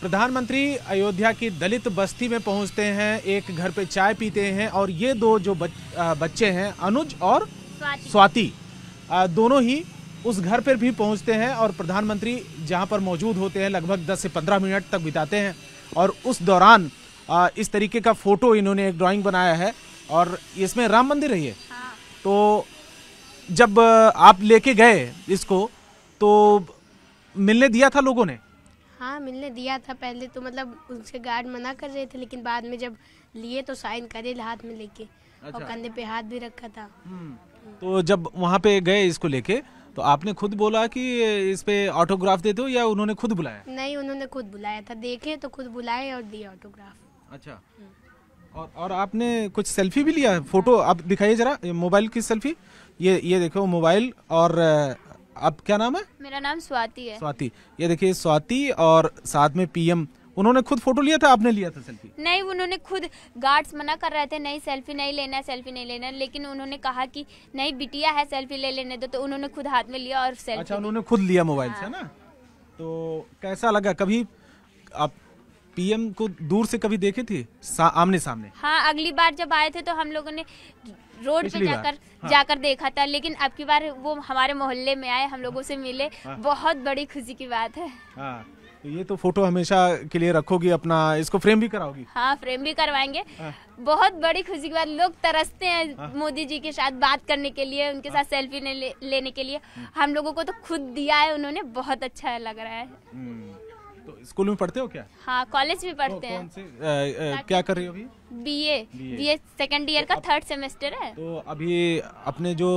प्रधानमंत्री अयोध्या की दलित बस्ती में पहुंचते हैं एक घर पे चाय पीते हैं और ये दो जो बच, बच्चे हैं अनुज और स्वाति, दोनों ही उस घर पर भी पहुंचते हैं और प्रधानमंत्री जहां पर मौजूद होते हैं लगभग 10 से 15 मिनट तक बिताते हैं और उस दौरान इस तरीके का फोटो इन्होंने एक ड्राइंग बनाया है और इसमें राम मंदिर है ये हाँ। तो जब आप लेके गए इसको तो मिलने दिया था लोगों ने हाँ मिलने दिया था पहले तो मतलब उनसे गार्ड मना कर रहे थे लेकिन बाद में जब लिए तो साइन करे हाथ में लेके अच्छा। और कंधे पे हाथ भी रखा था हम्म। हम्म। तो जब वहाँ पे गए इसको लेके तो आपने खुद बोला कि इस पे ऑटोग्राफ देते हो या उन्होंने खुद बुलाया नहीं उन्होंने खुद बुलाया था देखे तो खुद बुलाए और दिए ऑटोग्राफ अच्छा हम्म। और और आपने कुछ सेल्फी भी लिया फोटो आप दिखाइए जरा मोबाइल की सेल्फी ये ये देखो मोबाइल और आप क्या नाम है मेरा नाम स्वाति है स्वाति ये देखिए स्वाति और साथ में पीएम उन्होंने खुद फोटो लिया था आपने लिया था सेल्फी नहीं उन्होंने खुद गार्ड्स मना कर रहे थे नहीं सेल्फी नहीं लेना सेल्फी नहीं लेना लेकिन उन्होंने कहा कि नहीं बिटिया है सेल्फी ले लेने दो तो उन्होंने खुद हाथ में लिया और सेल्फी अच्छा उन्होंने खुद लिया मोबाइल से हाँ। ना तो कैसा लगा कभी आप पीएम को दूर से कभी देखे थे सा, आमने सामने हाँ अगली बार जब आए थे तो हम लोगों ने रोड पे जाकर हाँ। जाकर देखा था लेकिन अब की बार वो हमारे मोहल्ले में आए हम लोगों से मिले हाँ। बहुत बड़ी खुशी की बात है हाँ। तो ये तो फोटो हमेशा के लिए रखोगी अपना इसको फ्रेम भी कराओगी हाँ फ्रेम भी करवाएंगे हाँ। बहुत बड़ी खुशी की बात लोग तरसते हैं हाँ। मोदी जी के साथ बात करने के लिए उनके साथ हाँ। सेल्फी लेने के लिए हम्म। हम लोगों को तो खुद दिया है उन्होंने बहुत अच्छा लग रहा है हम्म। तो स्कूल में पढ़ते हो क्या हाँ कॉलेज भी पढ़ते तो, हैं क्या कर रही हो अभी बीए बीए सेकेंड ईयर का थर्ड तो सेमेस्टर है तो अभी अपने जो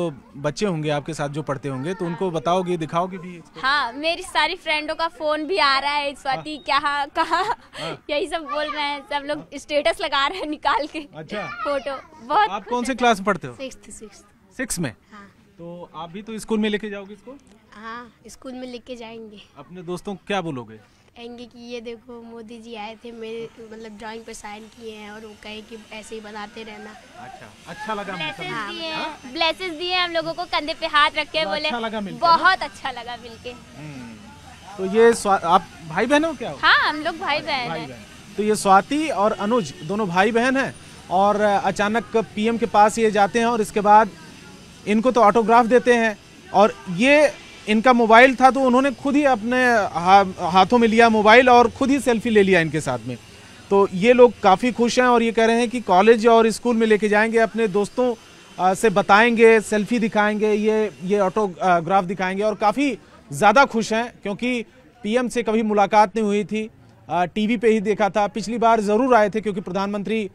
बच्चे होंगे आपके साथ जो पढ़ते होंगे तो उनको हाँ। बताओगे दिखाओगे भी हाँ मेरी सारी फ्रेंडों का फोन भी आ रहा है स्वाति हाँ। क्या कहा हाँ। यही सब बोल रहे हैं सब लोग स्टेटस लगा रहे हैं निकाल के अच्छा फोटो बहुत आप कौन से क्लास में पढ़ते हो सिक्स में तो आप भी तो स्कूल में लेके जाओगे इसको हाँ स्कूल में लेके जाएंगे अपने दोस्तों को क्या बोलोगे कहेंगे कि ये देखो मोदी जी आए थे मेरे मतलब ड्राइंग पर साइन किए हैं और वो कहे कि ऐसे ही बनाते रहना अच्छा अच्छा लगा ब्लेसेस दिए हाँ। हम लोगों को कंधे पे हाथ रख के बोले अच्छा लगा बहुत अच्छा लगा मिलके हम्म। तो ये आप भाई बहन हो क्या हाँ हम लोग भाई बहन हैं तो ये स्वाति और अनुज दोनों भाई बहन है और अचानक पीएम के पास ये जाते हैं और इसके बाद इनको तो ऑटोग्राफ देते हैं और ये इनका मोबाइल था तो उन्होंने खुद ही अपने हा, हाथों में लिया मोबाइल और खुद ही सेल्फी ले लिया इनके साथ में तो ये लोग काफ़ी खुश हैं और ये कह रहे हैं कि कॉलेज और स्कूल में लेके जाएंगे अपने दोस्तों से बताएंगे सेल्फी दिखाएंगे ये ये ऑटोग्राफ दिखाएंगे और काफ़ी ज़्यादा खुश हैं क्योंकि पीएम से कभी मुलाकात नहीं हुई थी टीवी पे ही देखा था पिछली बार ज़रूर आए थे क्योंकि प्रधानमंत्री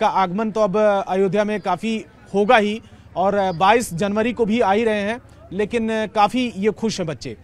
का आगमन तो अब अयोध्या में काफ़ी होगा ही और 22 जनवरी को भी आ ही रहे हैं लेकिन काफ़ी ये खुश हैं बच्चे